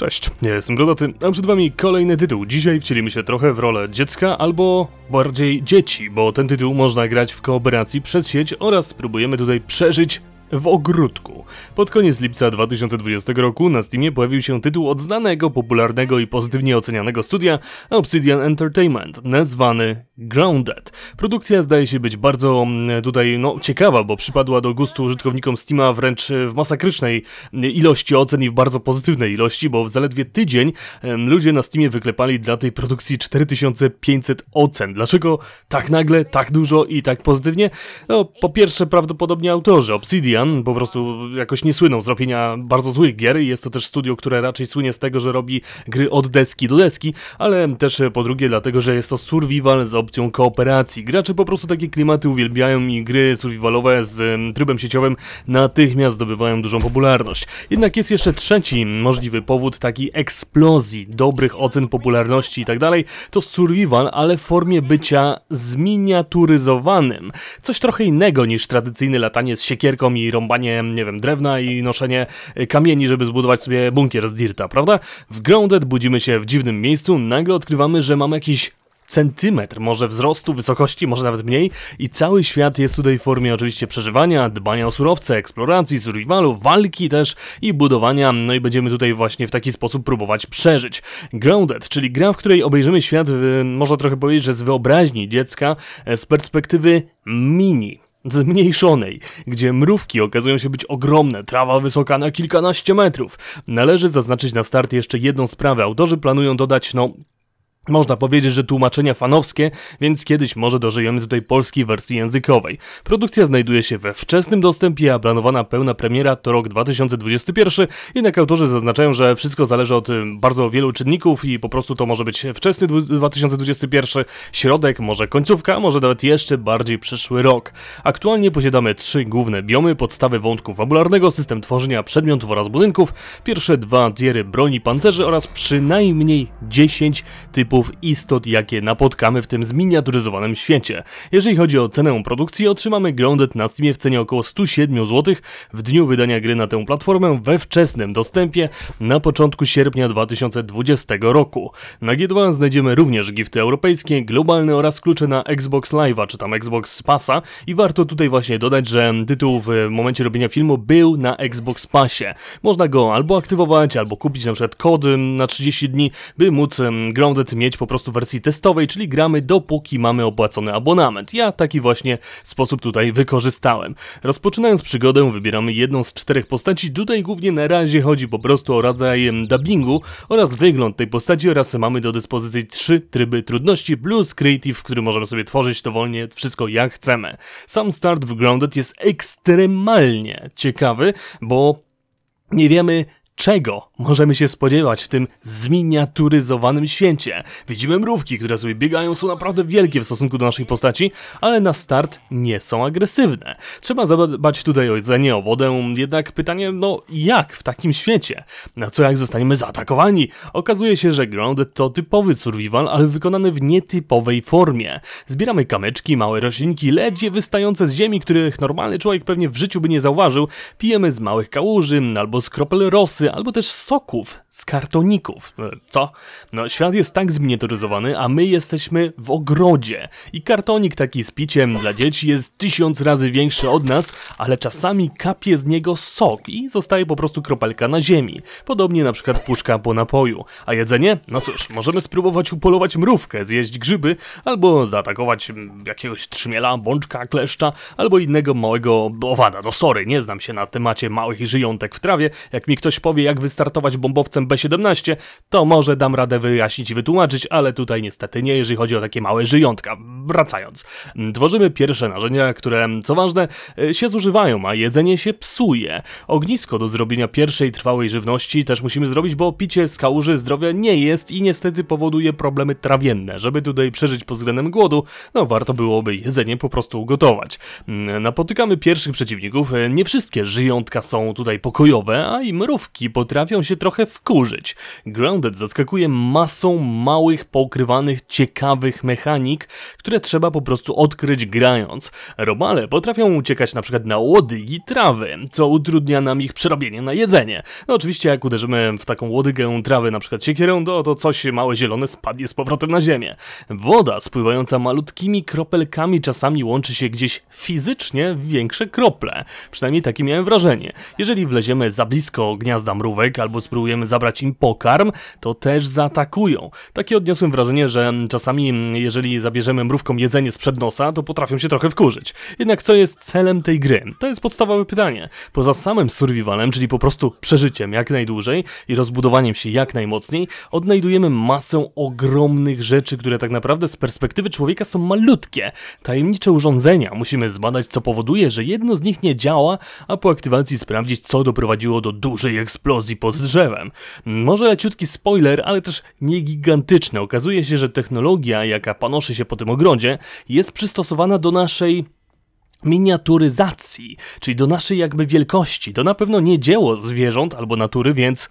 Cześć, ja jestem Grodoty, a przed wami kolejny tytuł. Dzisiaj wcielimy się trochę w rolę dziecka albo bardziej dzieci, bo ten tytuł można grać w kooperacji przez sieć oraz spróbujemy tutaj przeżyć w ogródku. Pod koniec lipca 2020 roku na Steamie pojawił się tytuł od znanego, popularnego i pozytywnie ocenianego studia Obsidian Entertainment, nazwany Grounded. Produkcja zdaje się być bardzo mm, tutaj no, ciekawa, bo przypadła do gustu użytkownikom Steama wręcz e, w masakrycznej e, ilości ocen i w bardzo pozytywnej ilości, bo w zaledwie tydzień ludzie na Steamie wyklepali dla tej produkcji 4500 ocen. Dlaczego tak nagle, tak dużo i tak pozytywnie? No, po pierwsze prawdopodobnie autorzy Obsidian po prostu jakoś nie słyną z robienia bardzo złych gier i jest to też studio, które raczej słynie z tego, że robi gry od deski do deski, ale też e, po drugie dlatego, że jest to survival z Obsidian opcją kooperacji. Gracze po prostu takie klimaty uwielbiają i gry survivalowe z trybem sieciowym natychmiast zdobywają dużą popularność. Jednak jest jeszcze trzeci możliwy powód takiej eksplozji dobrych ocen popularności i tak dalej, to survival, ale w formie bycia zminiaturyzowanym. Coś trochę innego niż tradycyjne latanie z siekierką i rąbanie, nie wiem, drewna i noszenie e, kamieni, żeby zbudować sobie bunkier z dirta, prawda? W Grounded budzimy się w dziwnym miejscu, nagle odkrywamy, że mamy jakiś centymetr może wzrostu, wysokości, może nawet mniej i cały świat jest tutaj w formie oczywiście przeżywania, dbania o surowce, eksploracji, survivalu, walki też i budowania, no i będziemy tutaj właśnie w taki sposób próbować przeżyć. Grounded, czyli gra, w której obejrzymy świat, można trochę powiedzieć, że z wyobraźni dziecka, e, z perspektywy mini, zmniejszonej, gdzie mrówki okazują się być ogromne, trawa wysoka na kilkanaście metrów. Należy zaznaczyć na start jeszcze jedną sprawę. Autorzy planują dodać, no, można powiedzieć, że tłumaczenia fanowskie, więc kiedyś może dożyjemy tutaj polskiej wersji językowej. Produkcja znajduje się we wczesnym dostępie, a planowana pełna premiera to rok 2021, jednak autorzy zaznaczają, że wszystko zależy od y, bardzo wielu czynników i po prostu to może być wczesny 2021, środek, może końcówka, a może nawet jeszcze bardziej przyszły rok. Aktualnie posiadamy trzy główne biomy, podstawy wątku fabularnego, system tworzenia przedmiotów oraz budynków, pierwsze dwa tiery broni pancerzy oraz przynajmniej 10 typów gatunków istot, jakie napotkamy w tym zminiaturyzowanym świecie. Jeżeli chodzi o cenę produkcji, otrzymamy Grounded na Steamie w cenie około 107 zł w dniu wydania gry na tę platformę we wczesnym dostępie na początku sierpnia 2020 roku. Na G2 znajdziemy również gifty europejskie, globalne oraz klucze na Xbox Live'a czy tam Xbox Passa i warto tutaj właśnie dodać, że tytuł w momencie robienia filmu był na Xbox Passie. Można go albo aktywować, albo kupić na przykład kod na 30 dni, by móc Grounded mieć po prostu wersję wersji testowej, czyli gramy dopóki mamy opłacony abonament. Ja taki właśnie sposób tutaj wykorzystałem. Rozpoczynając przygodę wybieramy jedną z czterech postaci, tutaj głównie na razie chodzi po prostu o rodzaj dubbingu oraz wygląd tej postaci oraz mamy do dyspozycji trzy tryby trudności plus creative, w którym możemy sobie tworzyć dowolnie wszystko jak chcemy. Sam start w Grounded jest ekstremalnie ciekawy, bo nie wiemy czego możemy się spodziewać w tym zminiaturyzowanym święcie. Widzimy mrówki, które sobie biegają, są naprawdę wielkie w stosunku do naszej postaci, ale na start nie są agresywne. Trzeba zadbać tutaj o jedzenie, o wodę, jednak pytanie, no jak w takim świecie? Na co jak zostaniemy zaatakowani? Okazuje się, że Ground to typowy survival, ale wykonany w nietypowej formie. Zbieramy kamyczki, małe roślinki, ledwie wystające z ziemi, których normalny człowiek pewnie w życiu by nie zauważył, pijemy z małych kałuży albo z kropel rosy, albo też soków z kartoników. E, co? No, świat jest tak zminiaturyzowany, a my jesteśmy w ogrodzie. I kartonik taki z piciem dla dzieci jest tysiąc razy większy od nas, ale czasami kapie z niego sok i zostaje po prostu kropelka na ziemi. Podobnie na przykład puszka po napoju. A jedzenie? No cóż, możemy spróbować upolować mrówkę, zjeść grzyby, albo zaatakować mm, jakiegoś trzmiela, bączka, kleszcza, albo innego małego owada. No sorry, nie znam się na temacie małych żyjątek w trawie. Jak mi ktoś powie, jak wystartować bombowcem B-17, to może dam radę wyjaśnić i wytłumaczyć, ale tutaj niestety nie, jeżeli chodzi o takie małe żyjątka. Wracając, tworzymy pierwsze narzędzia, które, co ważne, e, się zużywają, a jedzenie się psuje. Ognisko do zrobienia pierwszej trwałej żywności też musimy zrobić, bo picie z kałuży zdrowia nie jest i niestety powoduje problemy trawienne. Żeby tutaj przeżyć pod względem głodu, no warto byłoby jedzenie po prostu ugotować. Mm, napotykamy pierwszych przeciwników, e, nie wszystkie żyjątka są tutaj pokojowe, a i mrówki potrafią się trochę wkurzyć. Grounded zaskakuje masą małych, pokrywanych, ciekawych mechanik, które trzeba po prostu odkryć grając. Robale potrafią uciekać na przykład na łodygi trawy, co utrudnia nam ich przerobienie na jedzenie. No oczywiście jak uderzymy w taką łodygę trawy na przykład siekierą, to, no to coś małe zielone spadnie z powrotem na ziemię. Woda spływająca malutkimi kropelkami czasami łączy się gdzieś fizycznie w większe krople. Przynajmniej takie miałem wrażenie. Jeżeli wleziemy za blisko gniazda dla mrówek albo spróbujemy zabrać im pokarm, to też zaatakują. Takie odniosłem wrażenie, że czasami jeżeli zabierzemy mrówkom jedzenie sprzed nosa, to potrafią się trochę wkurzyć. Jednak co jest celem tej gry? To jest podstawowe pytanie. Poza samym survivalem, czyli po prostu przeżyciem jak najdłużej i rozbudowaniem się jak najmocniej, odnajdujemy masę ogromnych rzeczy, które tak naprawdę z perspektywy człowieka są malutkie. Tajemnicze urządzenia, musimy zbadać co powoduje, że jedno z nich nie działa, a po aktywacji sprawdzić co doprowadziło do dużej eksplozji eksplozji pod drzewem. Może leciutki spoiler, ale też nie gigantyczny. Okazuje się, że technologia, jaka panoszy się po tym ogrodzie, jest przystosowana do naszej miniaturyzacji, czyli do naszej jakby wielkości. To na pewno nie dzieło zwierząt albo natury, więc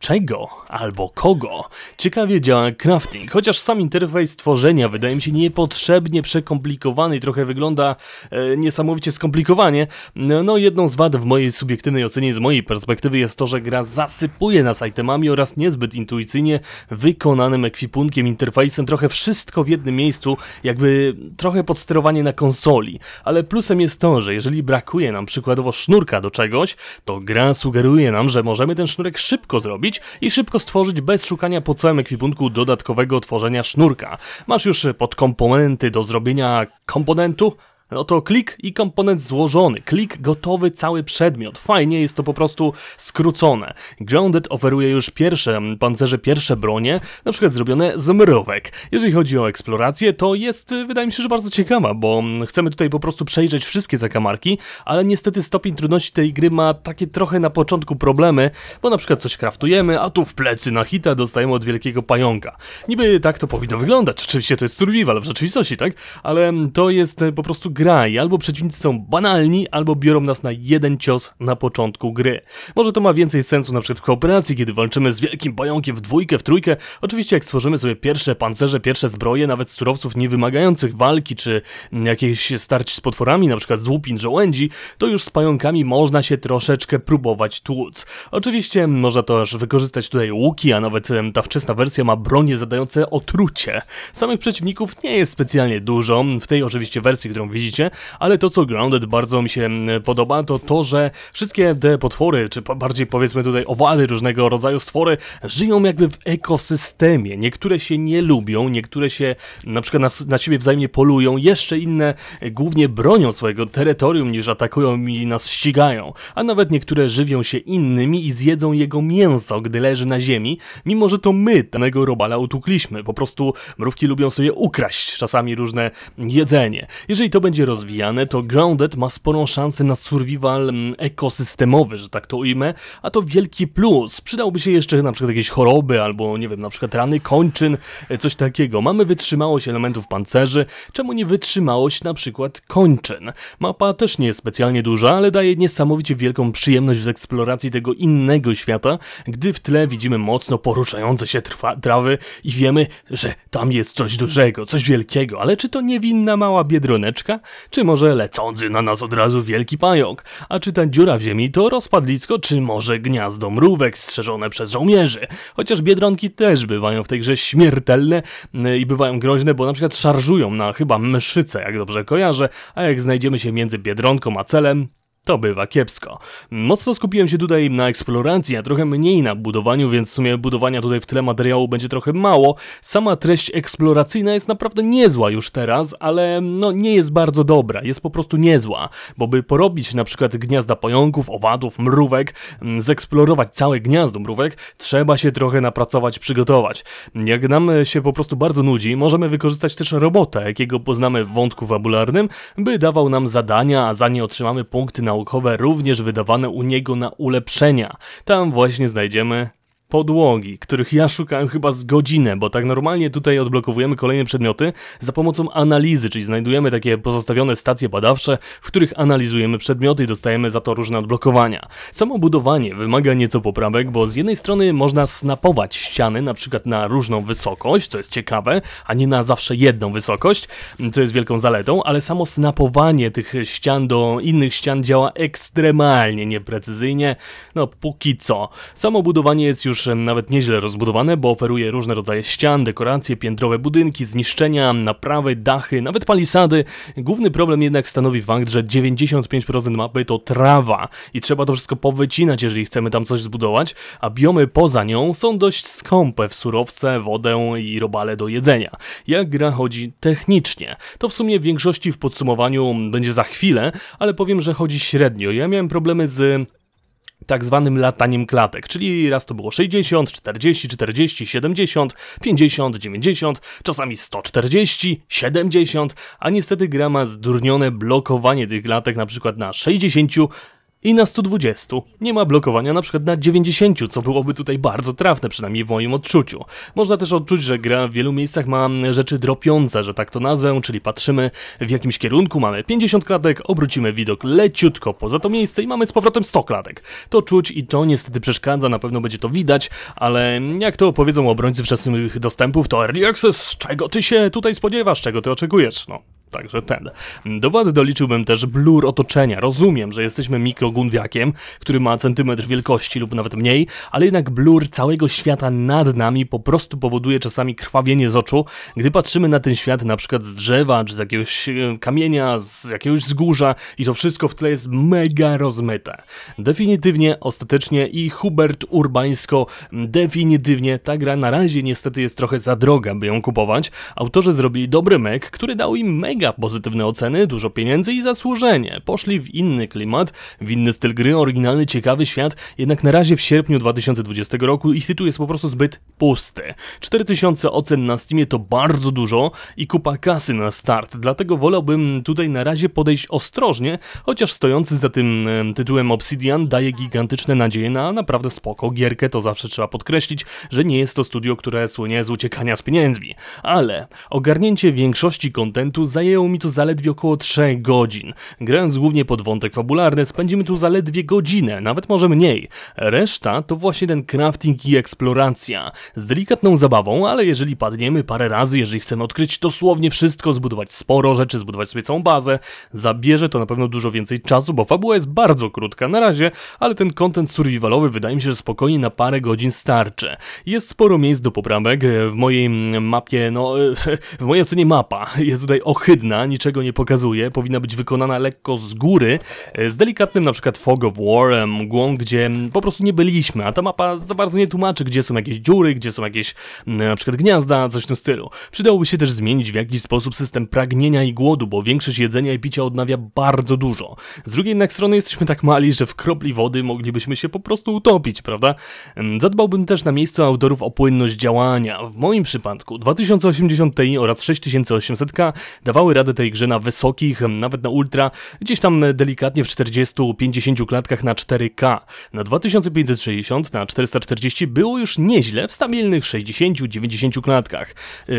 czego albo kogo ciekawie działa crafting, chociaż sam interfejs tworzenia wydaje mi się niepotrzebnie przekomplikowany i trochę wygląda e, niesamowicie skomplikowanie. No jedną z wad w mojej subiektywnej ocenie z mojej perspektywy jest to, że gra zasypuje nas itemami oraz niezbyt intuicyjnie wykonanym ekwipunkiem, interfejsem, trochę wszystko w jednym miejscu, jakby trochę podsterowanie na konsoli. Ale plusem jest to, że jeżeli brakuje nam przykładowo sznurka do czegoś, to gra sugeruje nam, że możemy ten sznurek szybko zrobić, zrobić i szybko stworzyć bez szukania po całym ekwipunku dodatkowego tworzenia sznurka. Masz już podkomponenty do zrobienia komponentu, Oto klik i komponent złożony, klik gotowy cały przedmiot. Fajnie, jest to po prostu skrócone. Grounded oferuje już pierwsze pancerze, pierwsze bronie, na przykład zrobione z mrówek. Jeżeli chodzi o eksplorację, to jest, y, wydaje mi się, że bardzo ciekawa, bo mm, chcemy tutaj po prostu przejrzeć wszystkie zakamarki, ale niestety stopień trudności tej gry ma takie trochę na początku problemy, bo na przykład coś kraftujemy, a tu w plecy na hita dostajemy od wielkiego pająka. Niby tak to powinno wyglądać, oczywiście to jest survival w rzeczywistości, tak? Ale mm, to jest y, po prostu gra i albo przeciwnicy są banalni, albo biorą nas na jeden cios na początku gry. Może to ma więcej sensu na przykład w kooperacji, kiedy walczymy z wielkim pająkiem w dwójkę, w trójkę. Oczywiście jak stworzymy sobie pierwsze pancerze, pierwsze zbroje, nawet z surowców wymagających walki, czy jakiejś starć z potworami, na przykład z łupin, żołędzi, to już z pająkami można się troszeczkę próbować tłuc. Oczywiście można też wykorzystać tutaj łuki, a nawet ta wczesna wersja ma bronie zadające otrucie. Samych przeciwników nie jest specjalnie dużo, w tej oczywiście wersji, którą widzimy widzicie, ale to co Grounded bardzo mi się mm, podoba, to to, że wszystkie te potwory, czy bardziej powiedzmy tutaj owady różnego rodzaju stwory, żyją jakby w ekosystemie. Niektóre się nie lubią, niektóre się na przykład na, na siebie wzajemnie polują, jeszcze inne e, głównie bronią swojego terytorium niż atakują i nas ścigają, a nawet niektóre żywią się innymi i zjedzą jego mięso, gdy leży na ziemi, mimo że to my danego robala utukliśmy. Po prostu mrówki lubią sobie ukraść czasami różne jedzenie. Jeżeli to będzie będzie rozwijane, to Grounded ma sporą szansę na survival mm, ekosystemowy, że tak to ujmę, a to wielki plus. Przydałby się jeszcze na przykład jakieś choroby, albo nie wiem, na przykład rany kończyn, e, coś takiego. Mamy wytrzymałość elementów pancerzy, czemu nie wytrzymałość na przykład kończyn. Mapa też nie jest specjalnie duża, ale daje niesamowicie wielką przyjemność z eksploracji tego innego świata, gdy w tle widzimy mocno poruszające się trawy i wiemy, że tam jest coś dużego, coś wielkiego, ale czy to niewinna mała biedroneczka? Czy może lecący na nas od razu wielki pająk? A czy ta dziura w ziemi to rozpadlisko, czy może gniazdo mrówek strzeżone przez żołnierzy? Chociaż biedronki też bywają w tej grze śmiertelne y, i bywają groźne, bo na przykład szarżują na chyba mszyce, jak dobrze kojarzę, a jak znajdziemy się między biedronką a celem, to bywa kiepsko. Mocno skupiłem się tutaj na eksploracji, a trochę mniej na budowaniu, więc w sumie budowania tutaj w tyle materiału będzie trochę mało. Sama treść eksploracyjna jest naprawdę niezła już teraz, ale no nie jest bardzo dobra, jest po prostu niezła, bo by porobić na przykład gniazda pająków, owadów, mrówek, mm, zeksplorować całe gniazdo mrówek, trzeba się trochę napracować, przygotować. Jak nam się po prostu bardzo nudzi, możemy wykorzystać też robota, jakiego poznamy w wątku fabularnym, by dawał nam zadania, a za nie otrzymamy punkty na naukowe również wydawane u niego na ulepszenia. Tam właśnie znajdziemy podłogi, których ja szukałem chyba z godzinę, bo tak normalnie tutaj odblokowujemy kolejne przedmioty za pomocą analizy, czyli znajdujemy takie pozostawione stacje badawcze, w których analizujemy przedmioty i dostajemy za to różne odblokowania. Samo budowanie wymaga nieco poprawek, bo z jednej strony można snapować ściany na przykład na różną wysokość, co jest ciekawe, a nie na zawsze jedną wysokość, co jest wielką zaletą, ale samo snapowanie tych ścian do innych ścian działa ekstremalnie nieprecyzyjnie, no póki co. Samo budowanie jest już już nawet nieźle rozbudowane, bo oferuje różne rodzaje ścian, dekoracje, piętrowe budynki, zniszczenia, naprawy, dachy, nawet palisady. Główny problem jednak stanowi fakt, że 95% mapy to trawa i trzeba to wszystko powycinać, jeżeli chcemy tam coś zbudować, a biomy poza nią są dość skąpe w surowce, wodę i robale do jedzenia. Jak gra chodzi technicznie? To w sumie w większości w podsumowaniu będzie za chwilę, ale powiem, że chodzi średnio. Ja miałem problemy z tak zwanym lataniem klatek, czyli raz to było 60, 40, 40, 70, 50, 90, czasami 140, 70, a niestety gra ma zdurnione blokowanie tych klatek na przykład na 60, i na 120. Nie ma blokowania na przykład na 90, co byłoby tutaj bardzo trafne, przynajmniej w moim odczuciu. Można też odczuć, że gra w wielu miejscach ma mm, rzeczy dropiące, że tak to nazwę, czyli patrzymy w jakimś kierunku, mamy 50 klatek, obrócimy widok leciutko poza to miejsce i mamy z powrotem 100 klatek. To czuć i to niestety przeszkadza, na pewno będzie to widać, ale jak to opowiedzą obrońcy wczesnych dostępów, to Early Access, czego ty się tutaj spodziewasz, czego ty oczekujesz, no. Także ten. Do wady doliczyłbym też blur otoczenia. Rozumiem, że jesteśmy mikrogundwiakiem, który ma centymetr wielkości lub nawet mniej, ale jednak blur całego świata nad nami po prostu powoduje czasami krwawienie z oczu, gdy patrzymy na ten świat na przykład z drzewa, czy z jakiegoś e, kamienia, z jakiegoś wzgórza i to wszystko w tle jest mega rozmyte. Definitywnie, ostatecznie i Hubert Urbańsko, definitywnie ta gra na razie niestety jest trochę za droga, by ją kupować. Autorzy zrobili dobry mek, który dał im mega mega pozytywne oceny, dużo pieniędzy i zasłużenie. Poszli w inny klimat, w inny styl gry, oryginalny, ciekawy świat, jednak na razie w sierpniu 2020 roku ich tytuł jest po prostu zbyt pusty. 4000 ocen na Steamie to bardzo dużo i kupa kasy na start, dlatego wolałbym tutaj na razie podejść ostrożnie, chociaż stojący za tym tytułem Obsidian daje gigantyczne nadzieje na naprawdę spoko gierkę, to zawsze trzeba podkreślić, że nie jest to studio, które słynie z uciekania z pieniędzmi. Ale ogarnięcie większości kontentu zajęło mi to zaledwie około 3 godzin. Grając głównie pod wątek fabularny, spędzimy tu zaledwie godzinę, nawet może mniej. Reszta to właśnie ten crafting i eksploracja. Z delikatną zabawą, ale jeżeli padniemy parę razy, jeżeli chcemy odkryć dosłownie wszystko, zbudować sporo rzeczy, zbudować sobie całą bazę, zabierze to na pewno dużo więcej czasu, bo fabuła jest bardzo krótka na razie, ale ten content survivalowy wydaje mi się, że spokojnie na parę godzin starczy. Jest sporo miejsc do poprawek, e, w mojej mm, mapie, no e, w mojej ocenie mapa jest tutaj ochy ohydna, niczego nie pokazuje, powinna być wykonana lekko z góry, e, z delikatnym na przykład fog of war, e, mgłą, gdzie po prostu nie byliśmy, a ta mapa za bardzo nie tłumaczy, gdzie są jakieś dziury, gdzie są jakieś mm, na przykład gniazda, coś w tym stylu. Przydałoby się też zmienić w jakiś sposób system pragnienia i głodu, bo większość jedzenia i picia odnawia bardzo dużo. Z drugiej jednak strony jesteśmy tak mali, że w kropli wody moglibyśmy się po prostu utopić, prawda? Mm, zadbałbym też na miejscu autorów o płynność działania. W moim przypadku 2080 Ti oraz 6800 dawały dawały radę tej grze na wysokich, nawet na ultra, gdzieś tam delikatnie w 40-50 klatkach na 4K. Na 2560 na 440 było już nieźle w stabilnych 60-90 klatkach.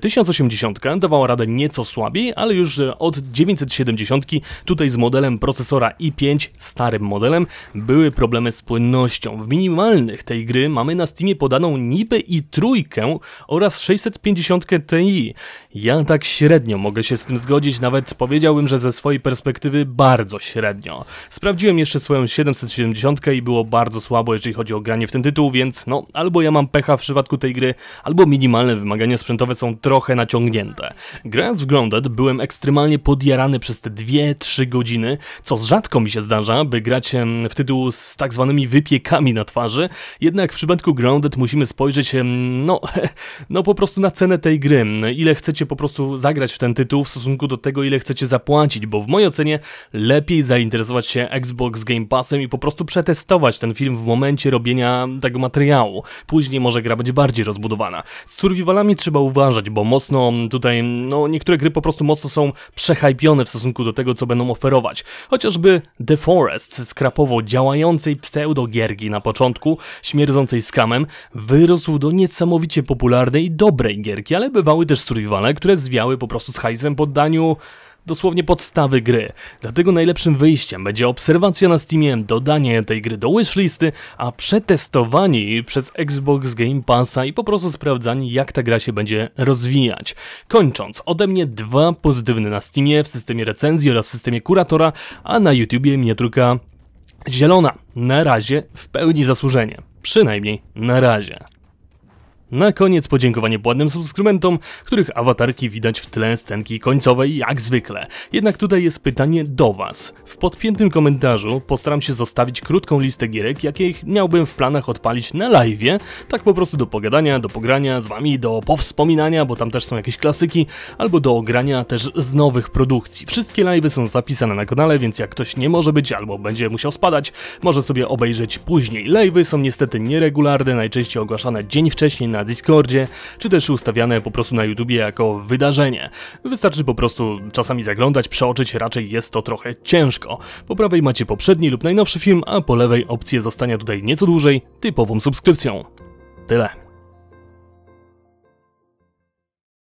1080 dawała radę nieco słabiej, ale już od 970 tutaj z modelem procesora i5, starym modelem, były problemy z płynnością. W minimalnych tej gry mamy na Steamie podaną niby i trójkę oraz 650 Ti. Ja tak średnio mogę się z tym zgodzić zgodzić, nawet powiedziałbym, że ze swojej perspektywy bardzo średnio. Sprawdziłem jeszcze swoją 770 i było bardzo słabo, jeżeli chodzi o granie w ten tytuł, więc no, albo ja mam pecha w przypadku tej gry, albo minimalne wymagania sprzętowe są trochę naciągnięte. Grając w Grounded byłem ekstremalnie podjarany przez te 2-3 godziny, co rzadko mi się zdarza, by grać w tytuł z tak zwanymi wypiekami na twarzy, jednak w przypadku Grounded musimy spojrzeć, no, no po prostu na cenę tej gry, ile chcecie po prostu zagrać w ten tytuł w stosunku stosunku do tego, ile chcecie zapłacić, bo w mojej ocenie lepiej zainteresować się Xbox Game Passem i po prostu przetestować ten film w momencie robienia tego materiału. Później może gra być bardziej rozbudowana. Z survivalami trzeba uważać, bo mocno tutaj, no niektóre gry po prostu mocno są przehypione w stosunku do tego, co będą oferować. Chociażby The Forest, skrapowo działającej pseudo-gierki na początku, śmierdzącej skamem, wyrosł do niesamowicie popularnej i dobrej gierki, ale bywały też survivale, które zwiały po prostu z hajsem pod poznaniu dosłownie podstawy gry. Dlatego najlepszym wyjściem będzie obserwacja na Steamie, dodanie tej gry do wishlisty, a przetestowanie przez Xbox Game Passa i po prostu sprawdzanie jak ta gra się będzie rozwijać. Kończąc, ode mnie dwa pozytywne na Steamie, w systemie recenzji oraz w systemie kuratora, a na YouTubie druga zielona. Na razie w pełni zasłużenie. Przynajmniej na razie. Na koniec podziękowanie błędnym subskrybentom, których awatarki widać w tle scenki końcowej jak zwykle. Jednak tutaj jest pytanie do Was. W podpiętym komentarzu postaram się zostawić krótką listę gierek, jakich miałbym w planach odpalić na live, tak po prostu do pogadania, do pogrania z Wami, do powspominania, bo tam też są jakieś klasyki, albo do ogrania też z nowych produkcji. Wszystkie live'y są zapisane na kanale, więc jak ktoś nie może być albo będzie musiał spadać, może sobie obejrzeć później. Live'y są niestety nieregularne, najczęściej ogłaszane dzień wcześniej na na Discordzie, czy też ustawiane po prostu na YouTubie jako wydarzenie. Wystarczy po prostu czasami zaglądać, przeoczyć, raczej jest to trochę ciężko. Po prawej macie poprzedni lub najnowszy film, a po lewej opcję zostania tutaj nieco dłużej, typową subskrypcją. Tyle.